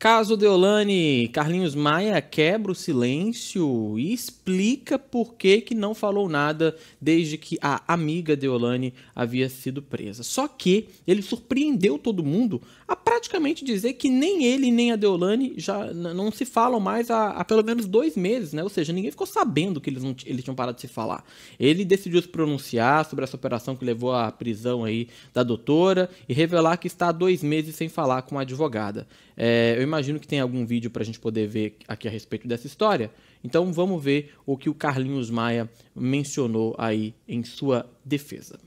Caso Deolane, Carlinhos Maia quebra o silêncio e explica por que, que não falou nada desde que a amiga Deolane havia sido presa. Só que ele surpreendeu todo mundo a praticamente dizer que nem ele nem a Deolane já não se falam mais há, há pelo menos dois meses, né? Ou seja, ninguém ficou sabendo que eles, não, eles tinham parado de se falar. Ele decidiu se pronunciar sobre essa operação que levou à prisão aí da doutora e revelar que está há dois meses sem falar com a advogada. É, eu imagino que tem algum vídeo para a gente poder ver aqui a respeito dessa história. Então vamos ver o que o Carlinhos Maia mencionou aí em sua defesa.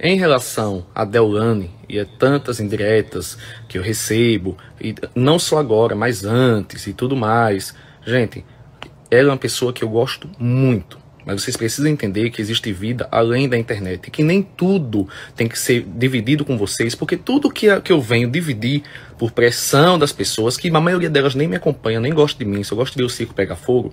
Em relação a Deolane e a tantas indiretas que eu recebo, e não só agora, mas antes e tudo mais, gente, ela é uma pessoa que eu gosto muito. Mas vocês precisam entender que existe vida além da internet. E que nem tudo tem que ser dividido com vocês, porque tudo que, que eu venho dividir por pressão das pessoas, que a maioria delas nem me acompanha, nem gosta de mim, só gosta de ver o circo pegar fogo,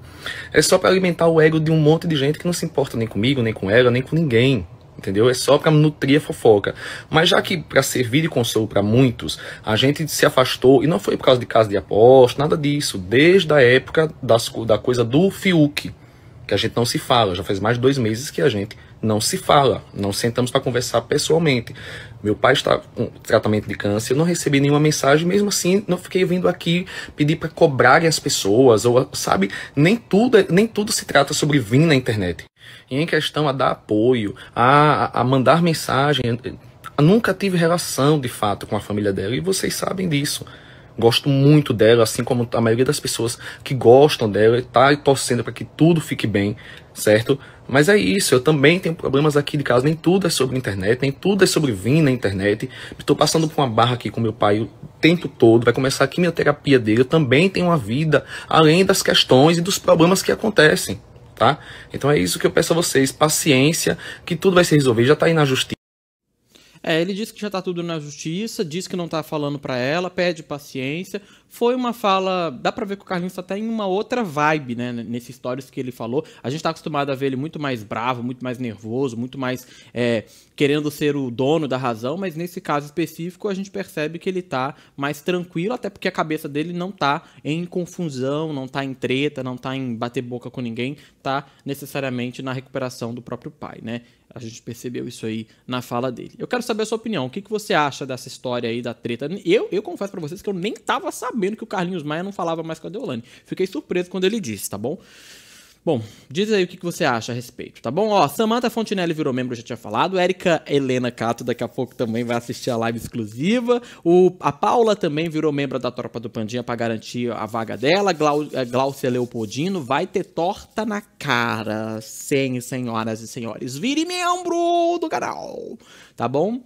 é só para alimentar o ego de um monte de gente que não se importa nem comigo, nem com ela, nem com ninguém entendeu? É só para nutrir a fofoca. Mas já que para servir de consolo para muitos, a gente se afastou e não foi por causa de casa de aposta, nada disso, desde a época das, da coisa do Fiuk que a gente não se fala. Já faz mais de dois meses que a gente não se fala, não sentamos para conversar pessoalmente. Meu pai está com tratamento de câncer, eu não recebi nenhuma mensagem, mesmo assim não fiquei vindo aqui pedir para cobrarem as pessoas, ou sabe, nem tudo, é, nem tudo se trata sobre vir na internet. E em questão a dar apoio, a, a mandar mensagem, nunca tive relação de fato com a família dela e vocês sabem disso. Gosto muito dela, assim como a maioria das pessoas que gostam dela e tá torcendo para que tudo fique bem, certo? Mas é isso, eu também tenho problemas aqui de casa, nem tudo é sobre internet, nem tudo é sobre vir na internet. Estou passando por uma barra aqui com meu pai o tempo todo, vai começar a quimioterapia dele, eu também tenho uma vida, além das questões e dos problemas que acontecem. Tá? Então é isso que eu peço a vocês, paciência, que tudo vai se resolver. Já está aí na justiça. É, ele diz que já está tudo na justiça, diz que não está falando para ela, pede paciência foi uma fala. Dá pra ver que o Carlinhos tá em uma outra vibe, né? Nesses stories que ele falou. A gente tá acostumado a ver ele muito mais bravo, muito mais nervoso, muito mais é, querendo ser o dono da razão, mas nesse caso específico a gente percebe que ele tá mais tranquilo, até porque a cabeça dele não tá em confusão, não tá em treta, não tá em bater boca com ninguém, tá necessariamente na recuperação do próprio pai, né? A gente percebeu isso aí na fala dele. Eu quero saber a sua opinião. O que, que você acha dessa história aí da treta? Eu, eu confesso para vocês que eu nem tava sabendo sabendo que o Carlinhos Maia não falava mais com a Deolane. Fiquei surpreso quando ele disse, tá bom? Bom, diz aí o que você acha a respeito, tá bom? Ó, Samantha Fontinelli virou membro, já tinha falado. Érica Helena Cato daqui a pouco também vai assistir a live exclusiva. O, a Paula também virou membro da Tropa do Pandinha para garantir a vaga dela. Glau, é, Glaucia Leopoldino vai ter torta na cara, sim, senhoras e senhores. Vire membro do canal, tá bom?